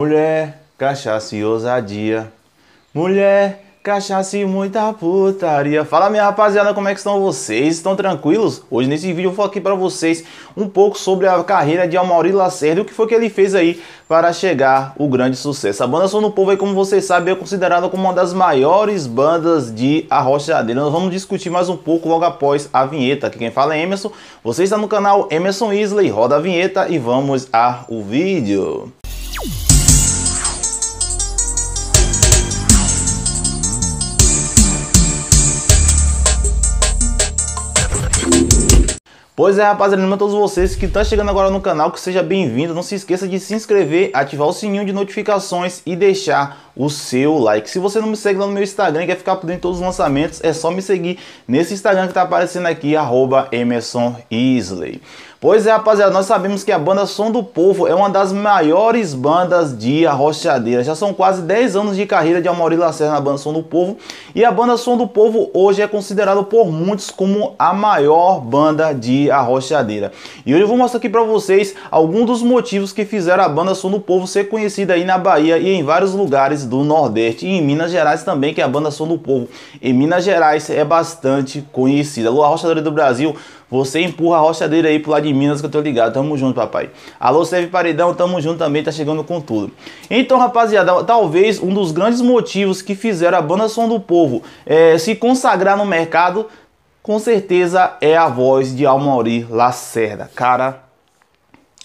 Mulher, cachaça e ousadia. Mulher, cachaça e muita putaria. Fala minha rapaziada, como é que estão vocês? Estão tranquilos? Hoje nesse vídeo eu vou aqui para vocês um pouco sobre a carreira de Amaury Lacerda e o que foi que ele fez aí para chegar o grande sucesso. A banda Sono do Povo aí, como vocês sabem, é considerada como uma das maiores bandas de arrochadeira. Nós vamos discutir mais um pouco logo após a vinheta. Aqui quem fala é Emerson. Você está no canal Emerson Isley. Roda a vinheta e vamos a o vídeo. Pois é, rapaziada, lembro a todos vocês que estão tá chegando agora no canal, que seja bem-vindo. Não se esqueça de se inscrever, ativar o sininho de notificações e deixar o seu like. Se você não me segue lá no meu Instagram e quer ficar por dentro de todos os lançamentos, é só me seguir nesse Instagram que tá aparecendo aqui, arroba Emerson Isley. Pois é, rapaziada, nós sabemos que a banda Som do Povo é uma das maiores bandas de arrochadeira. Já são quase 10 anos de carreira de Amaury Lacerda na banda Som do Povo. E a banda Som do Povo hoje é considerada por muitos como a maior banda de arrochadeira. E hoje eu vou mostrar aqui para vocês alguns dos motivos que fizeram a banda Som do Povo ser conhecida aí na Bahia e em vários lugares do Nordeste e em Minas Gerais também, que é a banda Som do Povo. Em Minas Gerais é bastante conhecida. Alô, Rochadeira do Brasil, você empurra a rochadeira aí pro lado de Minas que eu tô ligado. Tamo junto, papai. Alô, serve paredão, tamo junto também, tá chegando com tudo. Então, rapaziada, talvez um dos grandes motivos que fizeram a banda Som do Povo é, se consagrar no mercado, com certeza é a voz de Almauri Lacerda. Cara,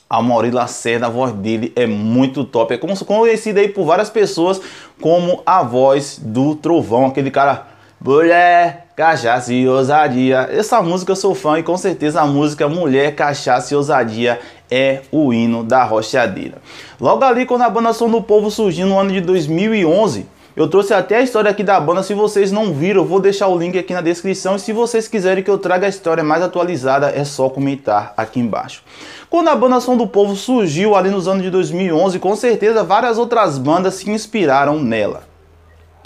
a Mauri Lacerda, a voz dele é muito top. É conhecida aí por várias pessoas como a voz do trovão, aquele cara. Mulher, cachaça e ousadia. Essa música eu sou fã e com certeza a música Mulher, Cachaça e Ousadia é o hino da rochadeira. Logo ali, quando a banda Som do Povo surgiu no ano de 2011, eu trouxe até a história aqui da banda, se vocês não viram, eu vou deixar o link aqui na descrição. E se vocês quiserem que eu traga a história mais atualizada, é só comentar aqui embaixo. Quando a banda Som do Povo surgiu ali nos anos de 2011, com certeza várias outras bandas se inspiraram nela.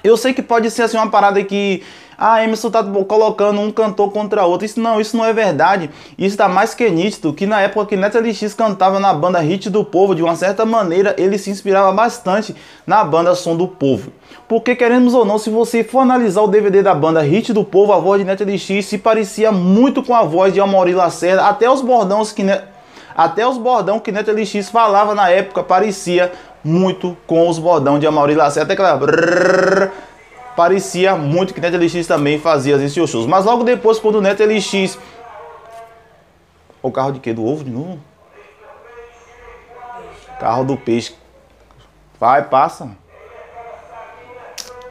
Eu sei que pode ser assim uma parada que ah, Emerson tá colocando um cantor contra outro. Isso não, isso não é verdade. Isso está mais que nítido que na época que Neto LX cantava na banda Hit do Povo, de uma certa maneira, ele se inspirava bastante na banda Som do Povo. Porque queremos ou não, se você for analisar o DVD da banda Hit do Povo, a voz de Neto LX se parecia muito com a voz de Amaury Lacerda, até os bordões que Neto até os bordão que Neto LX falava na época parecia muito com os bordão de Amaury Lacerda. Até aquela brrr, parecia muito que Neto LX também fazia as seus shows. Mas logo depois, quando o Neto LX. O carro de quê? Do ovo de novo? Carro do peixe. Vai, passa.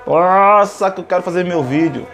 Nossa, que eu quero fazer meu vídeo.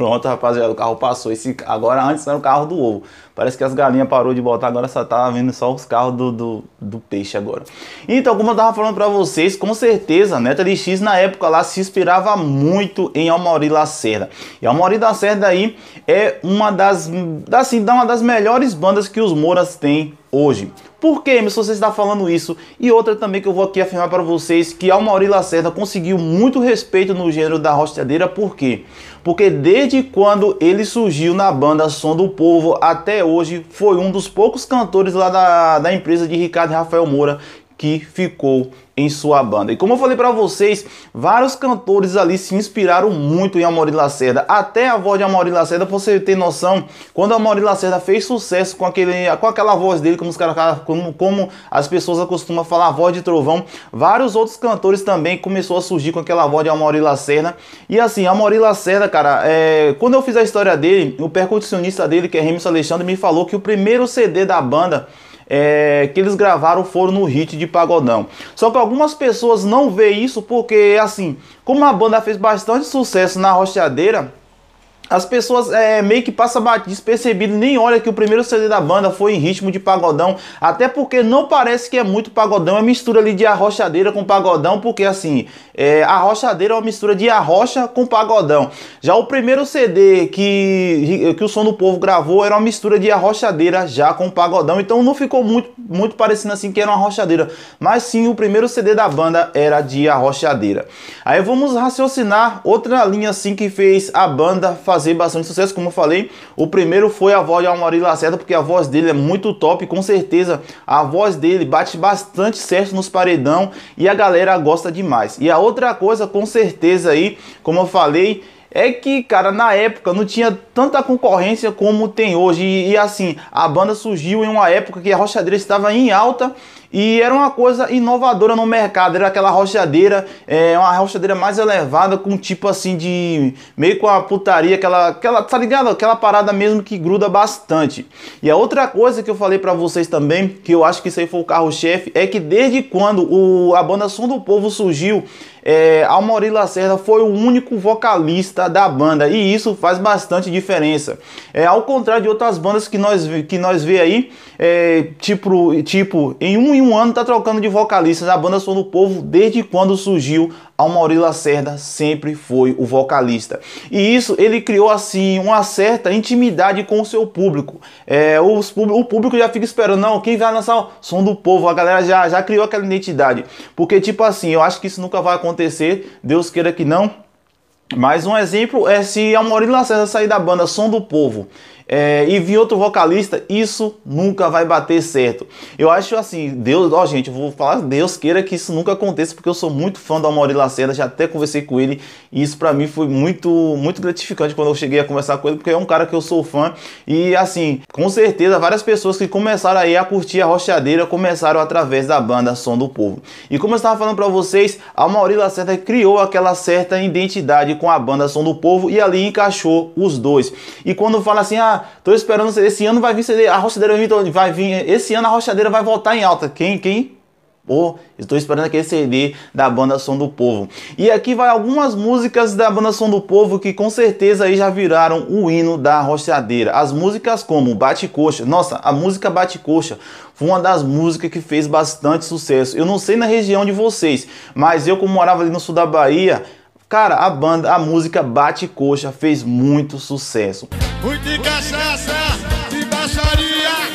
Pronto, rapaziada, o carro passou. Esse, agora antes era o carro do ovo. Parece que as galinhas parou de botar, agora só tá vendo só os carros do, do, do peixe agora. Então, como eu tava falando para vocês, com certeza a Neta na época lá se inspirava muito em Almauri Lacerda. E Almauri Lacerda aí é uma das, assim, uma das melhores bandas que os Moras têm hoje. Por que, Emerson, você está falando isso? E outra também que eu vou aqui afirmar para vocês que Almauri Lacerda conseguiu muito respeito no gênero da rosteadeira, por quê? Porque desde quando ele surgiu na banda Som do Povo até hoje, foi um dos poucos cantores lá da, da empresa de Ricardo Rafael Moura que ficou em sua banda. E como eu falei para vocês, vários cantores ali se inspiraram muito em Amor Lacerda. Até a voz de Amor Lacerda, pra você ter noção, quando Amor Lacerda fez sucesso com, aquele, com aquela voz dele, como, os como, como as pessoas acostumam a falar, a voz de trovão, vários outros cantores também começou a surgir com aquela voz de Amor Lacerda. E assim, Amor Lacerda, cara, é, quando eu fiz a história dele, o percussionista dele, que é Remus Alexandre, me falou que o primeiro CD da banda é, que eles gravaram foram no hit de Pagodão. Só que algumas pessoas não vê isso porque, assim, como a banda fez bastante sucesso na Rochadeira, as pessoas é, meio que passam despercebido, nem olha que o primeiro CD da banda foi em ritmo de pagodão, até porque não parece que é muito pagodão, é mistura ali de arrochadeira com pagodão, porque assim, é, arrochadeira é uma mistura de arrocha com pagodão. Já o primeiro CD que, que o Som do Povo gravou era uma mistura de arrochadeira já com pagodão, então não ficou muito, muito parecendo assim que era uma arrochadeira, mas sim o primeiro CD da banda era de arrochadeira. Aí vamos raciocinar outra linha assim que fez a banda fazer fazer bastante sucesso, como eu falei. O primeiro foi a voz de Almari Lacerda, porque a voz dele é muito top, com certeza a voz dele bate bastante certo nos paredão e a galera gosta demais. E a outra coisa, com certeza aí, como eu falei, é que, cara, na época não tinha tanta concorrência como tem hoje. E, e assim, a banda surgiu em uma época que a rochadeira estava em alta e era uma coisa inovadora no mercado, era aquela rochadeira, é, uma rochadeira mais elevada, com tipo assim de. meio com a putaria, aquela, aquela. tá ligado? Aquela parada mesmo que gruda bastante. E a outra coisa que eu falei para vocês também, que eu acho que isso aí foi o carro-chefe, é que desde quando o, a banda Som do Povo surgiu, é, Almori Lacerda foi o único vocalista da banda e isso faz bastante diferença. É, ao contrário de outras bandas que nós, que nós vê aí, é, tipo, tipo, em um em um ano tá trocando de vocalista na banda Som do Povo desde quando surgiu. Almauri Lacerda sempre foi o vocalista. E isso ele criou assim uma certa intimidade com o seu público. É, os, o público já fica esperando, não, quem vai lançar o Som do Povo? A galera já, já criou aquela identidade. Porque, tipo assim, eu acho que isso nunca vai acontecer, Deus queira que não. Mais um exemplo é se Almauri Lacerda sair da banda Som do Povo é, e vir outro vocalista, isso nunca vai bater certo. Eu acho assim, Deus, ó gente, eu vou falar, Deus queira que isso nunca aconteça, porque eu sou muito fã do Amaury Lacerda, já até conversei com ele, e isso para mim foi muito, muito gratificante quando eu cheguei a conversar com ele, porque é um cara que eu sou fã, e assim, com certeza várias pessoas que começaram aí a curtir a rochadeira, começaram através da banda Som do Povo. E como eu estava falando para vocês, a Amaury Lacerda criou aquela certa identidade com a banda Som do Povo, e ali encaixou os dois. E quando fala assim, ah, tô esperando, esse ano vai vir, a roçadeira vai vir, vai vir esse ano a roçadeira vai voltar em alta. Quem, quem Pô, estou esperando aquele CD da banda Som do Povo. E aqui vai algumas músicas da banda Som do Povo que com certeza aí já viraram o hino da rochadeira. As músicas como Bate Coxa. Nossa, a música Bate Coxa foi uma das músicas que fez bastante sucesso. Eu não sei na região de vocês, mas eu como morava ali no sul da Bahia, Cara, a banda, a música Bate Coxa fez muito sucesso. Muito cachaça, de baixaria,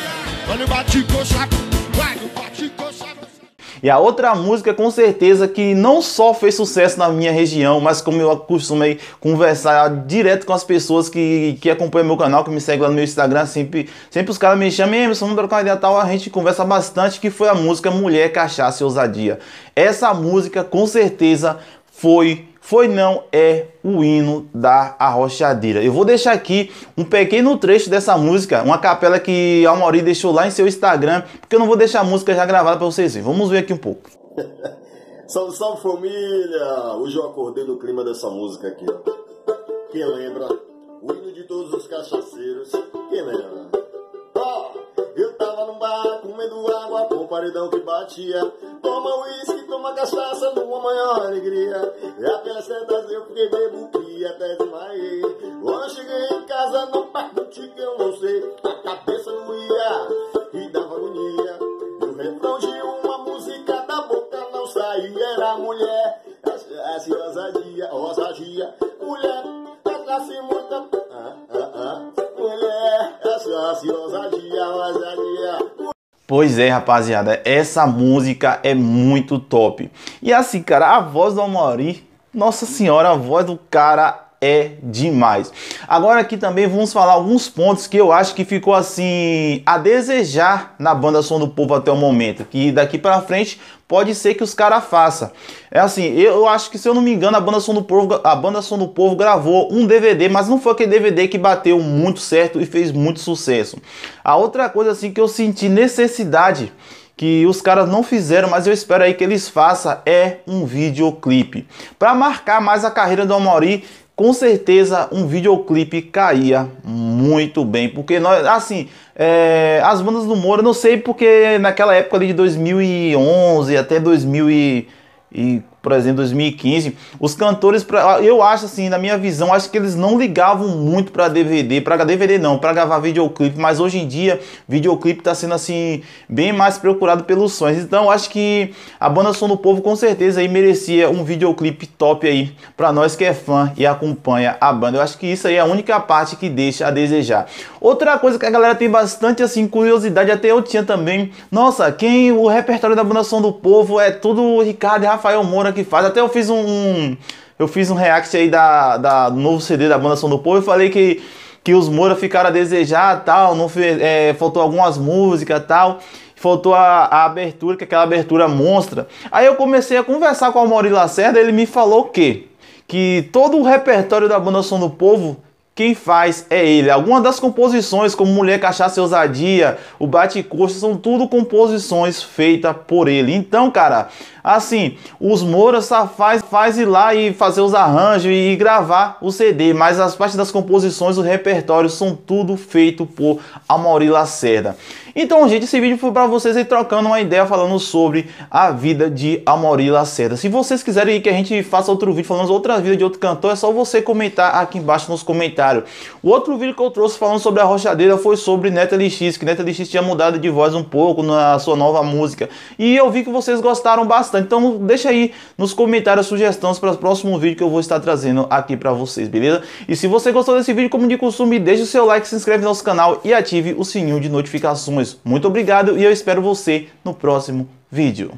olha o bate coxa. E a outra música, com certeza, que não só fez sucesso na minha região, mas como eu acostumei conversar direto com as pessoas que, que acompanham meu canal, que me seguem lá no meu Instagram, sempre, sempre os caras me chamam, e Emerson, vamos trocar uma ideia tal, a gente conversa bastante, que foi a música Mulher, Cachaça e Ousadia. Essa música, com certeza, foi foi Não é o hino da Arrochadeira. Eu vou deixar aqui um pequeno trecho dessa música, uma capela que a Mauri deixou lá em seu Instagram, porque eu não vou deixar a música já gravada para vocês verem. Vamos ver aqui um pouco. salve, salve família! Hoje eu acordei no clima dessa música aqui. Quem lembra? O hino de todos os cachaceiros. Quem lembra? Oh, eu tava num bar comendo água com paredão que batia. Toma uísque, toma cachaça, numa maior alegria. E aquelas setas eu fiquei bebo que até desmaiei. Quando cheguei em casa, não pergunte que eu não sei. A cabeça não ia e dava agonia. E o de uma música da boca não saía. Era mulher, essa ousadia, ousadia. Mulher, essa se muita. Ah, ah, ah. Mulher, essa ousadia, ousadia. Pois é, rapaziada, essa música é muito top. E assim, cara, a voz do Amori, nossa senhora, a voz do cara é demais. Agora aqui também vamos falar alguns pontos que eu acho que ficou assim a desejar na banda Som do Povo até o momento, que daqui para frente pode ser que os caras façam. É assim, eu acho que se eu não me engano, a banda Som do Povo, a banda Som do Povo gravou um DVD, mas não foi aquele DVD que bateu muito certo e fez muito sucesso. A outra coisa assim que eu senti necessidade que os caras não fizeram, mas eu espero aí que eles façam, é um videoclipe. Para marcar mais a carreira do Amaury, com certeza um videoclipe caía muito bem. Porque nós, assim, é, as bandas do Moro, não sei porque naquela época ali de 2011 até 2000 e, e por exemplo, 2015, os cantores, eu acho assim, na minha visão, acho que eles não ligavam muito para DVD, para DVD não, para gravar videoclipe, mas hoje em dia, videoclipe tá sendo assim, bem mais procurado pelos sonhos. Então, acho que a banda Som do Povo com certeza aí merecia um videoclipe top aí para nós que é fã e acompanha a banda. Eu acho que isso aí é a única parte que deixa a desejar. Outra coisa que a galera tem bastante assim curiosidade, até eu tinha também. Nossa, quem o repertório da banda Som do Povo é tudo Ricardo e Rafael Moura que faz. Até eu fiz um, eu fiz um react aí da, da do novo CD da banda Som do Povo e falei que que os Moura ficaram a desejar, tal, não é, faltou algumas músicas, tal faltou a, a, abertura, que é aquela abertura monstra. Aí eu comecei a conversar com o Maurício Lacerda, ele me falou que que todo o repertório da banda Som do Povo quem faz é ele. Algumas das composições, como Mulher, Cachaça e Ousadia, o bate Coxa, são tudo composições feitas por ele. Então, cara, assim, os Moura só faz, faz ir lá e fazer os arranjos e gravar o CD, mas as partes das composições, o repertório, são tudo feito por Amaury Lacerda. Então, gente, esse vídeo foi para vocês aí trocando uma ideia falando sobre a vida de Amaury Lacerda. Se vocês quiserem que a gente faça outro vídeo falando outras vidas de outro cantor, é só você comentar aqui embaixo nos comentários. O outro vídeo que eu trouxe falando sobre a rochadeira foi sobre Neta LX, que Neta LX tinha mudado de voz um pouco na sua nova música. E eu vi que vocês gostaram bastante. Então, deixa aí nos comentários sugestões para o próximo vídeo que eu vou estar trazendo aqui para vocês, beleza? E se você gostou desse vídeo, como de costume, deixa o seu like, se inscreve no nosso canal e ative o sininho de notificações. Muito obrigado e eu espero você no próximo vídeo.